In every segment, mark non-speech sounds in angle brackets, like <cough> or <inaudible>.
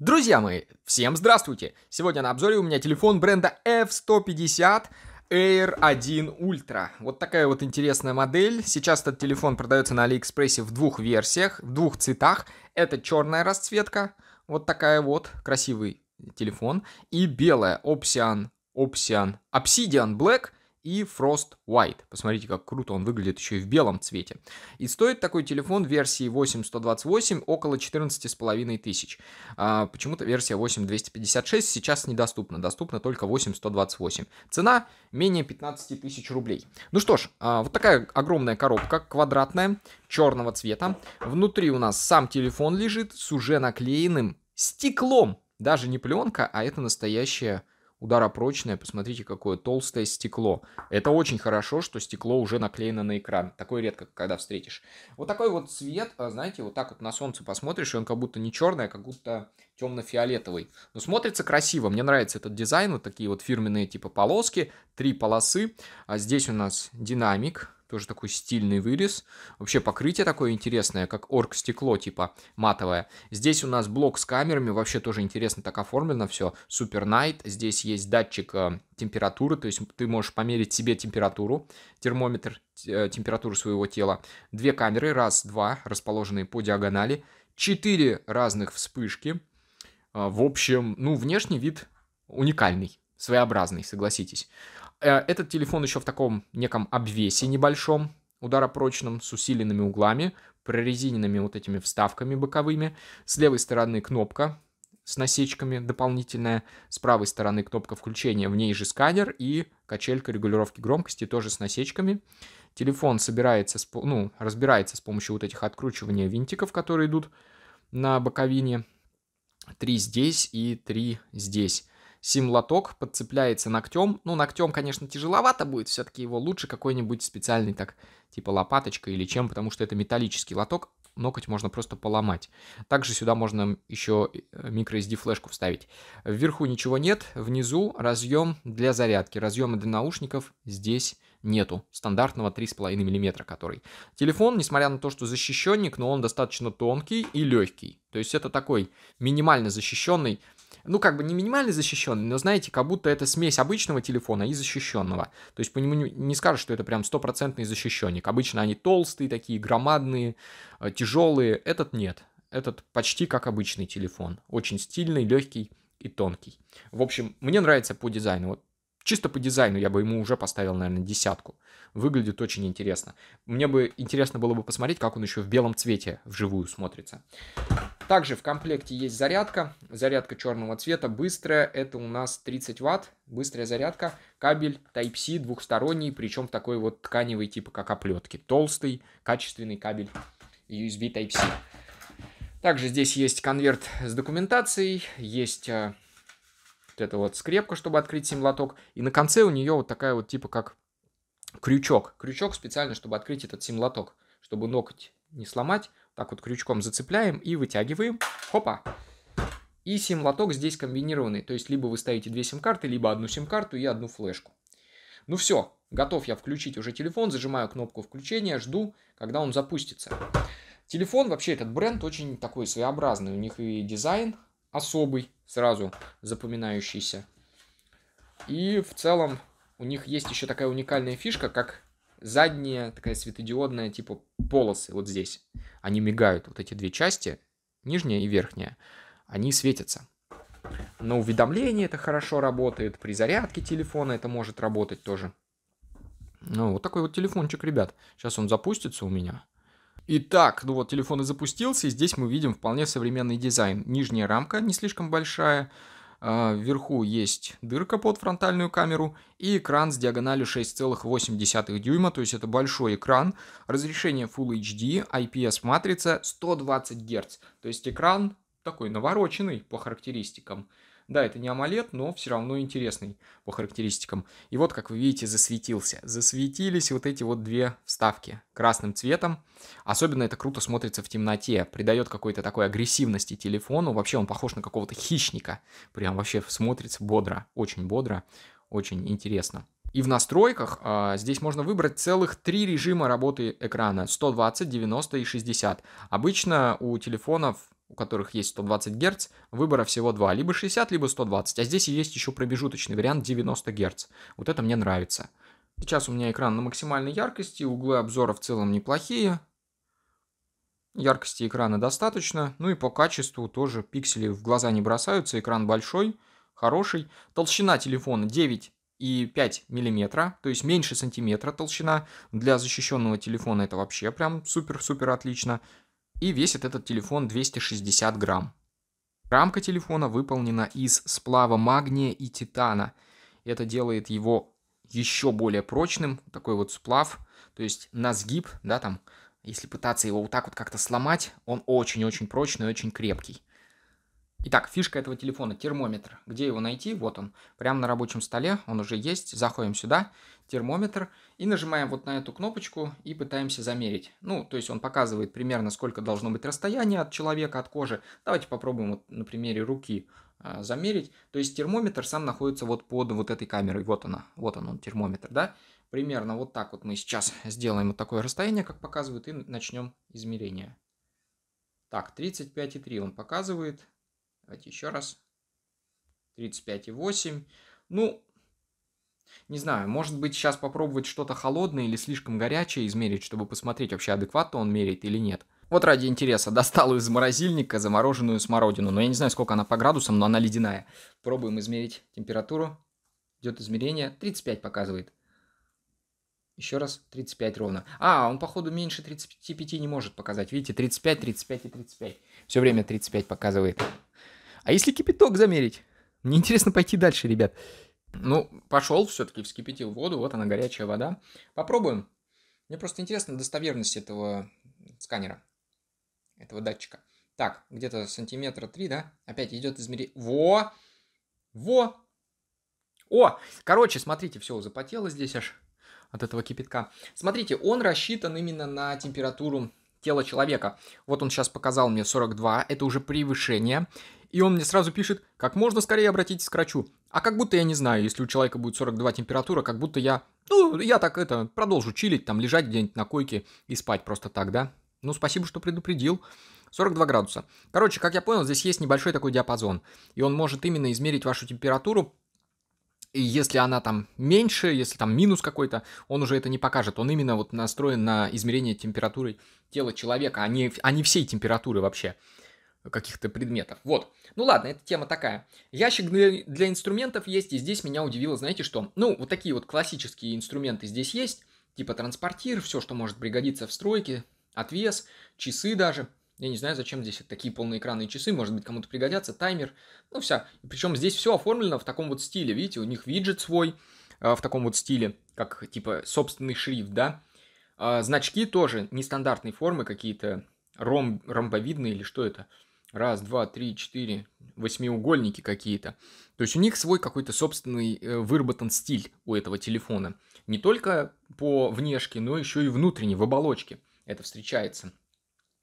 Друзья мои, всем здравствуйте! Сегодня на обзоре у меня телефон бренда F150 Air 1 Ultra. Вот такая вот интересная модель. Сейчас этот телефон продается на Алиэкспрессе в двух версиях, в двух цветах. Это черная расцветка, вот такая вот, красивый телефон. И белая, Opsian, Opsian, Obsidian Black – и Frost White. Посмотрите, как круто он выглядит еще и в белом цвете. И стоит такой телефон версии 8128 около 14,5 тысяч. А, почему-то версия 8256 сейчас недоступна, доступна только 8128. Цена менее 15 тысяч рублей. Ну что ж, а, вот такая огромная коробка, квадратная, черного цвета. Внутри у нас сам телефон лежит с уже наклеенным стеклом. Даже не пленка, а это настоящая ударопрочное, посмотрите, какое толстое стекло. Это очень хорошо, что стекло уже наклеено на экран. Такое редко, когда встретишь. Вот такой вот цвет, а, знаете, вот так вот на солнце посмотришь, и он как будто не черный, а как будто темно-фиолетовый. Но смотрится красиво, мне нравится этот дизайн, вот такие вот фирменные типа полоски, три полосы. А здесь у нас динамик, тоже такой стильный вырез. Вообще покрытие такое интересное, как орг-стекло, типа матовое. Здесь у нас блок с камерами, вообще тоже интересно так оформлено все. Super Night, здесь есть датчик э, температуры, то есть ты можешь померить себе температуру, термометр, э, температуру своего тела. Две камеры, раз, два, расположенные по диагонали. Четыре разных вспышки. Э, в общем, ну, внешний вид уникальный, своеобразный, согласитесь. Э, этот телефон еще в таком неком обвесе небольшом, ударопрочном, с усиленными углами, прорезиненными вот этими вставками боковыми. С левой стороны кнопка с насечками дополнительная, с правой стороны кнопка включения, в ней же сканер и качелька регулировки громкости тоже с насечками. Телефон собирается, ну, разбирается с помощью вот этих откручивания винтиков, которые идут на боковине. Три здесь и три здесь сим-лоток, подцепляется ногтем. Ну, ногтем, конечно, тяжеловато будет, все-таки его лучше какой-нибудь специальный так, типа лопаточкой или чем, потому что это металлический лоток, ноготь можно просто поломать. Также сюда можно еще microSD э, флешку вставить. Вверху ничего нет, внизу разъем для зарядки, разъемы для наушников здесь нету стандартного 3,5 мм, который. Телефон, несмотря на то, что защищенник, но он достаточно тонкий и легкий. То есть это такой минимально защищенный ну, как бы не минимально защищенный, но, знаете, как будто это смесь обычного телефона и защищенного. То есть по нему не скажешь, что это прям стопроцентный защищенник. Обычно они толстые такие, громадные, э, тяжелые. Этот нет. Этот почти как обычный телефон. Очень стильный, легкий и тонкий. В общем, мне нравится по дизайну. Вот чисто по дизайну я бы ему уже поставил, наверное, десятку выглядит очень интересно. Мне бы интересно было бы посмотреть, как он еще в белом цвете вживую смотрится. Также в комплекте есть зарядка. Зарядка черного цвета, быстрая. Это у нас 30 ватт, быстрая зарядка. Кабель Type-C двухсторонний, причем такой вот тканевый, типа как оплетки. Толстый, качественный кабель USB Type-C. Также здесь есть конверт с документацией, есть э, вот эта вот скрепка, чтобы открыть сим лоток. И на конце у нее вот такая вот типа как крючок. Крючок специально, чтобы открыть этот симлоток, чтобы ноготь не сломать. Так вот крючком зацепляем и вытягиваем. Хопа! И сим-лоток здесь комбинированный. То есть, либо вы ставите две сим-карты, либо одну сим-карту и одну флешку. Ну все, готов я включить уже телефон. Зажимаю кнопку включения, жду, когда он запустится. Телефон, вообще этот бренд очень такой своеобразный. У них и дизайн особый, сразу запоминающийся. И в целом у них есть еще такая уникальная фишка, как задняя такая светодиодная типа полосы вот здесь. Они мигают, вот эти две части, нижняя и верхняя, они светятся. На уведомление это хорошо работает, при зарядке телефона это может работать тоже. Ну, вот такой вот телефончик, ребят. Сейчас он запустится у меня. Итак, ну вот телефон и запустился, и здесь мы видим вполне современный дизайн. Нижняя рамка не слишком большая, а, вверху есть дырка под фронтальную камеру и экран с диагональю 6,8 дюйма, то есть это большой экран. Разрешение Full HD, IPS-матрица 120 Гц. То есть экран такой навороченный по характеристикам. Да, это не AMOLED, но все равно интересный по характеристикам. И вот, как вы видите, засветился. Засветились вот эти вот две вставки красным цветом. Особенно это круто смотрится в темноте, придает какой-то такой агрессивности телефону. Вообще он похож на какого-то хищника. Прям вообще смотрится бодро, очень бодро, очень интересно. И в настройках а, здесь можно выбрать целых три режима работы экрана 120, 90 и 60. Обычно у телефонов у которых есть 120 Гц, выбора всего два, либо 60, либо 120, а здесь есть еще промежуточный вариант 90 Гц. Вот это мне нравится. Сейчас у меня экран на максимальной яркости, углы обзора в целом неплохие, яркости экрана достаточно, ну и по качеству тоже пиксели в глаза не бросаются, экран большой, хороший. Толщина телефона 9 и 5 миллиметра, то есть меньше сантиметра толщина. Для защищенного телефона это вообще прям супер-супер отлично. И весит этот телефон 260 грамм. Рамка телефона выполнена из сплава магния и титана. Это делает его еще более прочным, такой вот сплав, то есть на сгиб, да, там, если пытаться его вот так вот как-то сломать, он очень-очень прочный, очень крепкий. Итак, фишка этого телефона – термометр. Где его найти? Вот он. Прямо на рабочем столе, он уже есть. Заходим сюда, термометр, и нажимаем вот на эту кнопочку и пытаемся замерить. Ну, то есть он показывает примерно, сколько должно быть расстояние от человека, от кожи. Давайте попробуем вот на примере руки э, замерить. То есть термометр сам находится вот под вот этой камерой. Вот она, вот он, он термометр, да? Примерно вот так вот мы сейчас сделаем вот такое расстояние, как показывают, и начнем измерение. Так, 35,3 он показывает. Давайте еще раз. 35,8. Ну, не знаю, может быть сейчас попробовать что-то холодное или слишком горячее измерить, чтобы посмотреть вообще адекватно он меряет или нет. Вот ради интереса достал из морозильника замороженную смородину. Но я не знаю, сколько она по градусам, но она ледяная. Пробуем измерить температуру. Идет измерение. 35 показывает. Еще раз, 35 ровно. А, он, походу, меньше 35 не может показать. Видите, 35, 35 и 35. Все время 35 показывает. А если кипяток замерить? Мне интересно пойти дальше, ребят. Ну, пошел, все-таки вскипятил воду, вот она горячая вода. Попробуем. Мне просто интересно достоверность этого сканера, этого датчика. Так, где-то сантиметра три, да? Опять идет измерение. Во! Во! О! Короче, смотрите, все, запотело здесь аж от этого кипятка. Смотрите, он рассчитан именно на температуру тела человека. Вот он сейчас показал мне 42, это уже превышение. И он мне сразу пишет, как можно скорее обратитесь к врачу. А как будто я не знаю, если у человека будет 42 температура, как будто я, ну, я так это, продолжу чилить, там, лежать где-нибудь на койке и спать просто так, да? Ну, спасибо, что предупредил. 42 градуса. Короче, как я понял, здесь есть небольшой такой диапазон, и он может именно измерить вашу температуру и если она там меньше, если там минус какой-то, он уже это не покажет. Он именно вот настроен на измерение температуры тела человека, а не, а не всей температуры вообще каких-то предметов. Вот. Ну ладно, эта тема такая. Ящик для, для инструментов есть, и здесь меня удивило, знаете что? Ну, вот такие вот классические инструменты здесь есть, типа транспортир, все, что может пригодиться в стройке, отвес, часы даже. Я не знаю, зачем здесь такие полноэкранные часы, может быть, кому-то пригодятся, таймер, ну вся. Причем здесь все оформлено в таком вот стиле, видите, у них виджет свой э, в таком вот стиле, как типа собственный шрифт, да. Э, значки тоже нестандартной формы какие-то, ром, ромбовидные или что это – раз, два, три, четыре, восьмиугольники какие-то. То есть у них свой какой-то собственный э, выработан стиль у этого телефона. Не только по внешке, но еще и внутренне, в оболочке это встречается.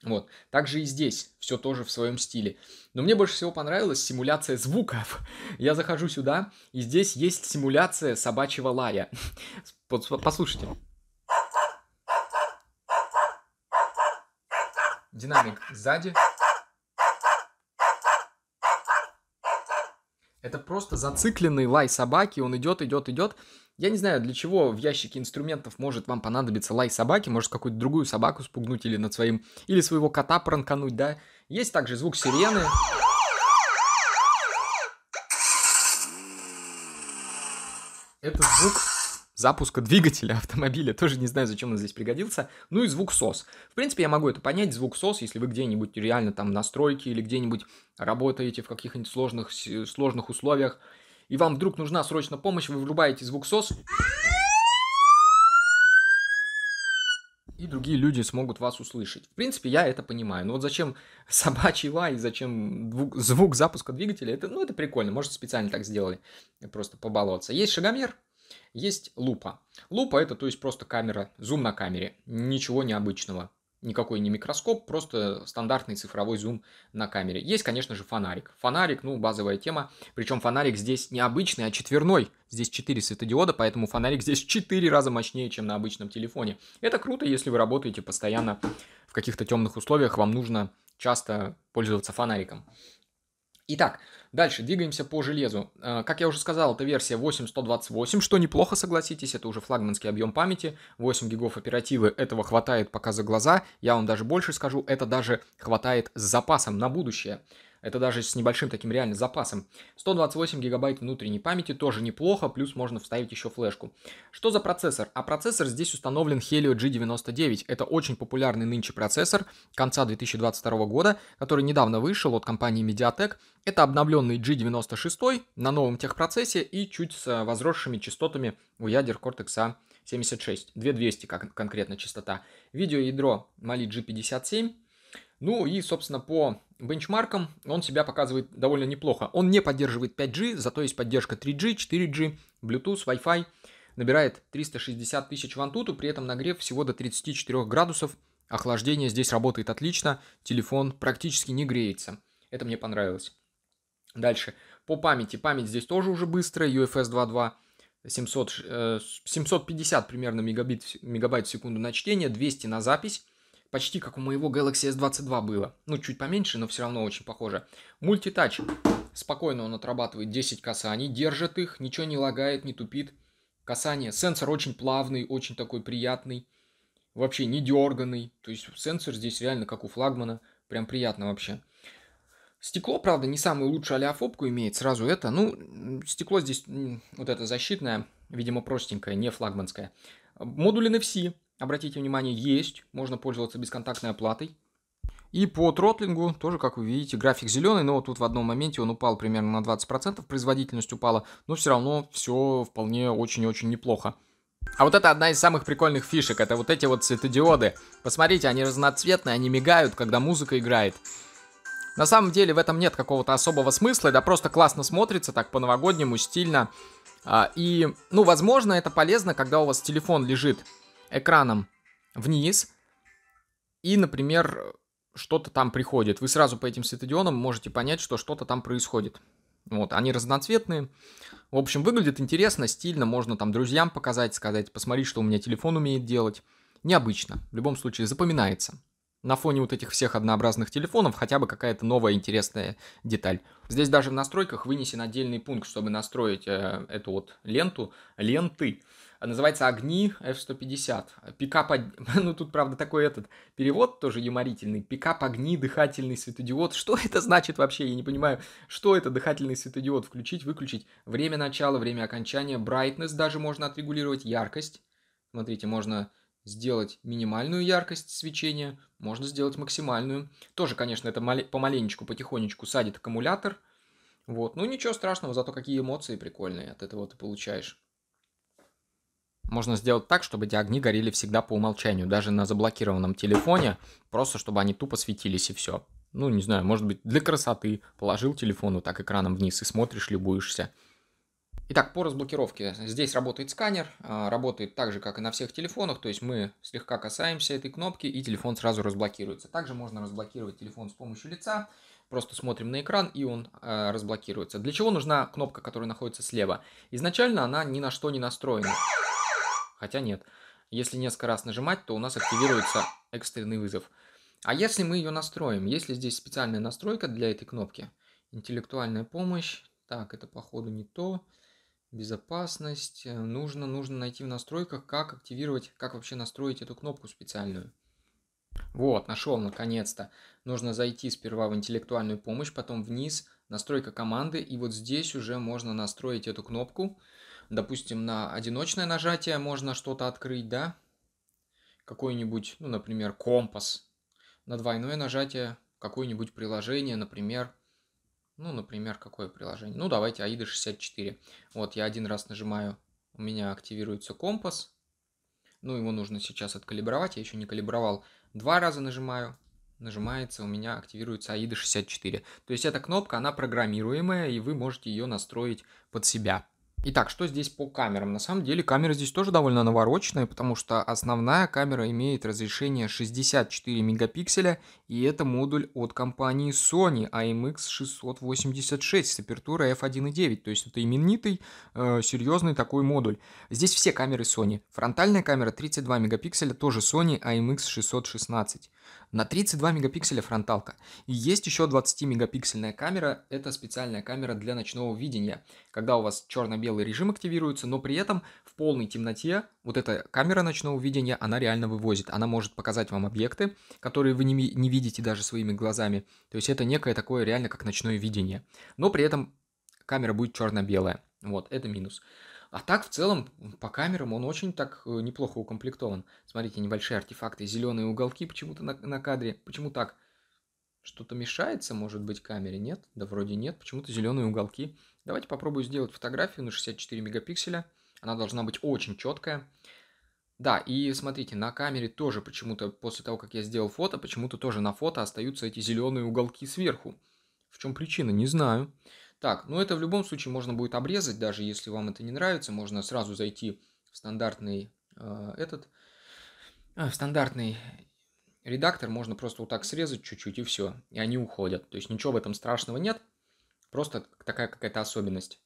Вот. Также и здесь все тоже в своем стиле. Но мне больше всего понравилась симуляция звуков. <laughs> Я захожу сюда, и здесь есть симуляция собачьего лая. <laughs> Послушайте. Динамик сзади. Это просто зацикленный лай собаки, он идет, идет, идет. Я не знаю, для чего в ящике инструментов может вам понадобиться лай собаки, может какую-то другую собаку спугнуть или над своим, или своего кота пранкануть, да. Есть также звук сирены. Это звук запуска двигателя автомобиля. Тоже не знаю, зачем он здесь пригодился. Ну и звук сос. В принципе, я могу это понять, звук сос, если вы где-нибудь реально там настройки или где-нибудь работаете в каких-нибудь сложных, сложных условиях, и вам вдруг нужна срочно помощь, вы врубаете звук сос и другие люди смогут вас услышать. В принципе, я это понимаю. Но вот зачем <laughs> собачий лай, зачем звук, звук запуска двигателя, это, ну, это прикольно. Может, специально так сделали, просто побаловаться. Есть шагомер, есть лупа. Лупа это то есть просто камера, зум на камере, ничего необычного. Никакой не микроскоп, просто стандартный цифровой зум на камере. Есть, конечно же, фонарик. Фонарик, ну, базовая тема. Причем фонарик здесь не обычный, а четверной. Здесь 4 светодиода, поэтому фонарик здесь 4 раза мощнее, чем на обычном телефоне. Это круто, если вы работаете постоянно в каких-то темных условиях, вам нужно часто пользоваться фонариком. Итак, дальше двигаемся по железу. Э, как я уже сказал, это версия 8128, что неплохо, согласитесь, это уже флагманский объем памяти, 8 гигов оперативы, этого хватает пока за глаза, я вам даже больше скажу, это даже хватает с запасом на будущее. Это даже с небольшим таким реальным запасом. 128 гигабайт внутренней памяти тоже неплохо, плюс можно вставить еще флешку. Что за процессор? А процессор здесь установлен Helio G99. Это очень популярный нынче процессор конца 2022 года, который недавно вышел от компании Mediatek. Это обновленный G96 на новом техпроцессе и чуть с э, возросшими частотами у ядер Cortex-A 76, 2200 как конкретно частота. Видеоядро Mali G57. Ну и, собственно, по Бенчмарком он себя показывает довольно неплохо. Он не поддерживает 5G, зато есть поддержка 3G, 4G, Bluetooth, Wi-Fi. Набирает 360 тысяч вантуту, при этом нагрев всего до 34 градусов. Охлаждение здесь работает отлично, телефон практически не греется. Это мне понравилось. Дальше. По памяти. Память здесь тоже уже быстрая, UFS 2.2. 750 примерно мегабит, мегабайт в секунду на чтение, 200 на запись почти как у моего Galaxy S22 было. Ну, чуть поменьше, но все равно очень похоже. Мультитач. Спокойно он отрабатывает 10 касаний, держит их, ничего не лагает, не тупит. Касание. Сенсор очень плавный, очень такой приятный. Вообще не дерганный. То есть сенсор здесь реально как у флагмана. Прям приятно вообще. Стекло, правда, не самое лучшее алиофобку имеет, сразу это. Ну, стекло здесь вот это защитное, видимо, простенькое, не флагманское. Модуль NFC, обратите внимание, есть, можно пользоваться бесконтактной оплатой. И по тротлингу тоже, как вы видите, график зеленый, но вот тут в одном моменте он упал примерно на 20%, производительность упала, но все равно все вполне очень-очень неплохо. А вот это одна из самых прикольных фишек, это вот эти вот светодиоды. Посмотрите, они разноцветные, они мигают, когда музыка играет. На самом деле в этом нет какого-то особого смысла, да просто классно смотрится, так по-новогоднему, стильно. А, и, ну, возможно, это полезно, когда у вас телефон лежит экраном вниз, и, например, что-то там приходит. Вы сразу по этим светодионам можете понять, что что-то там происходит. Вот, они разноцветные. В общем, выглядит интересно, стильно, можно там друзьям показать, сказать, посмотри, что у меня телефон умеет делать. Необычно, в любом случае запоминается. На фоне вот этих всех однообразных телефонов хотя бы какая-то новая интересная деталь. Здесь даже в настройках вынесен отдельный пункт, чтобы настроить э, эту вот ленту, ленты называется «Огни F-150». Пикап, <laughs> ну тут, правда, такой этот перевод тоже юморительный. Пикап «Огни», дыхательный светодиод. Что <laughs> это значит вообще? Я не понимаю, что это дыхательный светодиод? Включить, выключить. Время начала, время окончания. Brightness даже можно отрегулировать. Яркость. Смотрите, можно сделать минимальную яркость свечения, можно сделать максимальную. Тоже, конечно, это помаленечку, потихонечку садит аккумулятор. Вот, ну ничего страшного, зато какие эмоции прикольные от этого ты получаешь можно сделать так, чтобы эти огни горели всегда по умолчанию, даже на заблокированном телефоне, просто чтобы они тупо светились и все. Ну, не знаю, может быть, для красоты положил телефон вот так экраном вниз и смотришь, любуешься. Итак, по разблокировке. Здесь работает сканер, а, работает так же, как и на всех телефонах, то есть мы слегка касаемся этой кнопки, и телефон сразу разблокируется. Также можно разблокировать телефон с помощью лица, просто смотрим на экран, и он а, разблокируется. Для чего нужна кнопка, которая находится слева? Изначально она ни на что не настроена. Хотя нет. Если несколько раз нажимать, то у нас активируется экстренный вызов. А если мы ее настроим? Есть ли здесь специальная настройка для этой кнопки? Интеллектуальная помощь. Так, это походу не то. Безопасность. Э, нужно, нужно найти в настройках, как активировать, как вообще настроить эту кнопку специальную. Вот, нашел наконец-то. Нужно зайти сперва в интеллектуальную помощь, потом вниз, настройка команды, и вот здесь уже можно настроить эту кнопку. Допустим, на одиночное нажатие можно что-то открыть, да? Какой-нибудь, ну, например, компас. На двойное нажатие какое-нибудь приложение, например, ну, например, какое приложение? Ну, давайте AIDA 64. Вот, я один раз нажимаю, у меня активируется компас. Ну, его нужно сейчас откалибровать, я еще не калибровал. Два раза нажимаю, нажимается, у меня активируется AIDA 64. То есть эта кнопка, она программируемая, и вы можете ее настроить под себя. Итак, что здесь по камерам? На самом деле камера здесь тоже довольно навороченная, потому что основная камера имеет разрешение 64 мегапикселя, и это модуль от компании Sony IMX686 с апертурой f1.9, то есть это именитый, э, серьезный такой модуль. Здесь все камеры Sony. Фронтальная камера 32 мегапикселя, тоже Sony IMX616. На 32 мегапикселя фронталка. И есть еще 20-мегапиксельная камера. Это специальная камера для ночного видения. Когда у вас черно-белый режим активируется, но при этом в полной темноте вот эта камера ночного видения, она реально вывозит. Она может показать вам объекты, которые вы не, не видите даже своими глазами. То есть это некое такое реально как ночное видение. Но при этом камера будет черно-белая. Вот, это минус. А так, в целом, по камерам он очень так э, неплохо укомплектован. Смотрите, небольшие артефакты, зеленые уголки почему-то на, на кадре. Почему так? Что-то мешается, может быть, камере? Нет? Да вроде нет. Почему-то зеленые уголки. Давайте попробую сделать фотографию на 64 мегапикселя. Она должна быть очень четкая. Да, и смотрите, на камере тоже почему-то после того, как я сделал фото, почему-то тоже на фото остаются эти зеленые уголки сверху. В чем причина, не знаю. Так, ну это в любом случае можно будет обрезать, даже если вам это не нравится, можно сразу зайти в стандартный э, этот, э, в стандартный редактор, можно просто вот так срезать чуть-чуть и все, и они уходят. То есть ничего в этом страшного нет, просто такая какая-то особенность.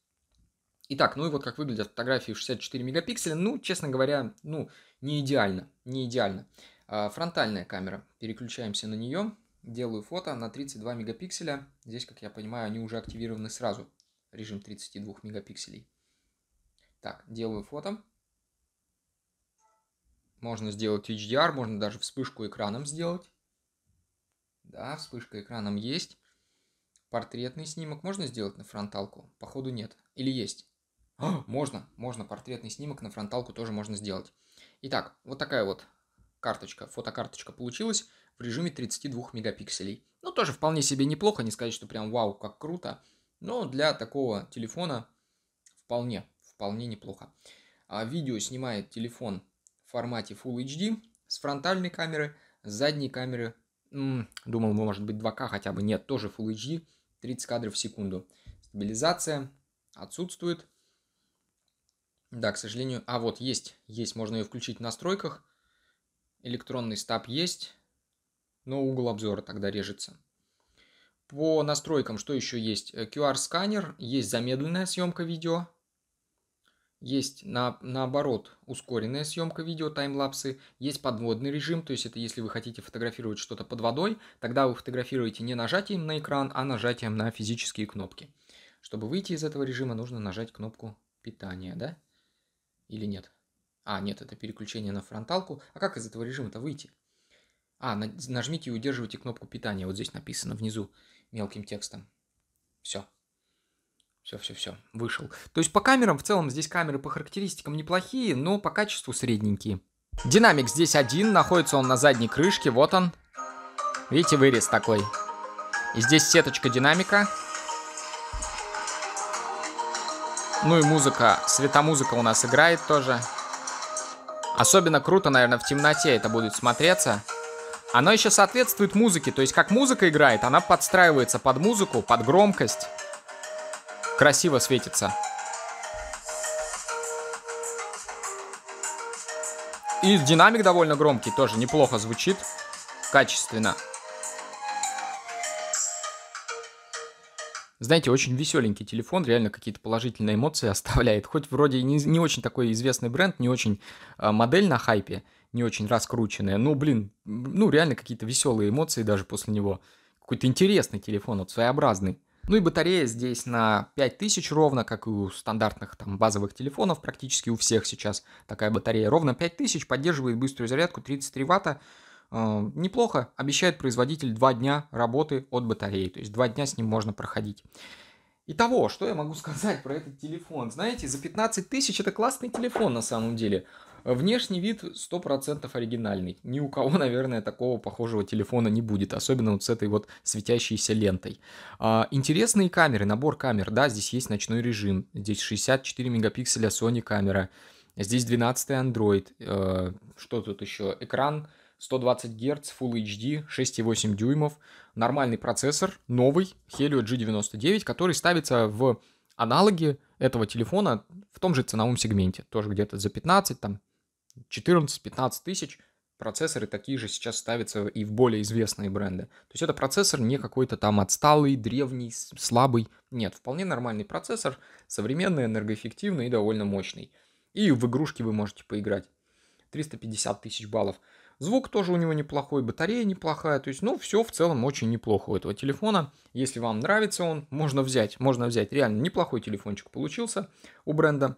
Итак, ну и вот как выглядят фотографии в 64 мегапикселя. Ну, честно говоря, ну, не идеально, не идеально. А, фронтальная камера. Переключаемся на нее делаю фото на 32 мегапикселя. Здесь, как я понимаю, они уже активированы сразу. Режим 32 мегапикселей. Так, делаю фото. Можно сделать HDR, можно даже вспышку экраном сделать. Да, вспышка экраном есть. Портретный снимок можно сделать на фронталку? Походу нет. Или есть? А, можно, можно. Портретный снимок на фронталку тоже можно сделать. Итак, вот такая вот карточка, фотокарточка получилась в режиме 32 мегапикселей. Ну, тоже вполне себе неплохо, не сказать, что прям вау, как круто, но для такого телефона вполне, вполне неплохо. А видео снимает телефон в формате Full HD с фронтальной камеры, с задней камеры, м-м, думал, может быть 2К хотя бы, нет, тоже Full HD, 30 кадров в секунду. Стабилизация отсутствует. Да, к сожалению, а вот есть, есть, можно ее включить в настройках. Электронный стаб есть, но угол обзора тогда режется. По настройкам, что еще есть? Э, QR-сканер, есть замедленная съемка видео, есть на, наоборот ускоренная съемка видео, таймлапсы, есть подводный режим, то есть это если вы хотите фотографировать что-то под водой, тогда вы фотографируете не нажатием на экран, а нажатием на физические кнопки. Чтобы выйти из этого режима, нужно нажать кнопку питания, да? Или нет? А, нет, это переключение на фронталку. А как из этого режима-то выйти? А, нажмите и удерживайте кнопку питания. Вот здесь написано внизу мелким текстом. Все. Все, все, все, вышел. То есть по камерам, в целом здесь камеры по характеристикам неплохие, но по качеству средненькие. Динамик здесь один, находится он на задней крышке, вот он. Видите, вырез такой. И здесь сеточка динамика. Ну и музыка, светомузыка у нас играет тоже. Особенно круто, наверное, в темноте это будет смотреться. Оно еще соответствует музыке, то есть как музыка играет, она подстраивается под музыку, под громкость. Красиво светится. И динамик довольно громкий, тоже неплохо звучит, качественно. Знаете, очень веселенький телефон, реально какие-то положительные эмоции <laughs> оставляет. Хоть вроде не, не очень такой известный бренд, не очень а, модель на хайпе, не очень раскрученная. но, блин, ну реально какие-то веселые эмоции даже после него. Какой-то интересный телефон, вот своеобразный. Ну и батарея здесь на 5000 ровно, как и у стандартных там базовых телефонов, практически у всех сейчас такая батарея. Ровно 5000, поддерживает быструю зарядку 33 ватта. Э, неплохо обещает производитель 2 дня работы от батареи, то есть 2 дня с ним можно проходить. Итого, что я могу <laughs> сказать про этот телефон? Знаете, за 15 тысяч это классный телефон на самом деле. Внешний вид 100% оригинальный. Ни у кого, <laughs> наверное, такого похожего телефона не будет, особенно вот с этой вот светящейся лентой. А, интересные камеры, набор камер. Да, здесь есть ночной режим. Здесь 64 мегапикселя Sony камера. Здесь 12 Android. Э, что тут еще? Экран 120 Гц, Full HD, 6,8 дюймов, нормальный процессор, новый, Helio G99, который ставится в аналоге этого телефона в том же ценовом сегменте, тоже где-то за 15, там 14-15 тысяч. Процессоры такие же сейчас ставятся и в более известные бренды. То есть это процессор не какой-то там отсталый, древний, слабый. Нет, вполне нормальный процессор, современный, энергоэффективный и довольно мощный. И в игрушки вы можете поиграть. 350 тысяч баллов – Звук тоже у него неплохой, батарея неплохая. То есть, ну, все в целом очень неплохо у этого телефона. Если вам нравится он, можно взять. Можно взять. Реально неплохой телефончик получился у бренда.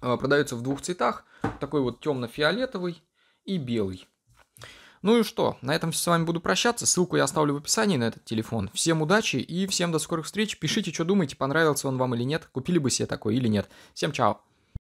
А, продается в двух цветах. Такой вот темно-фиолетовый и белый. Ну и что, на этом с вами буду прощаться. Ссылку я оставлю в описании на этот телефон. Всем удачи и всем до скорых встреч. Пишите, что думаете, понравился он вам или нет. Купили бы себе такой или нет. Всем чао.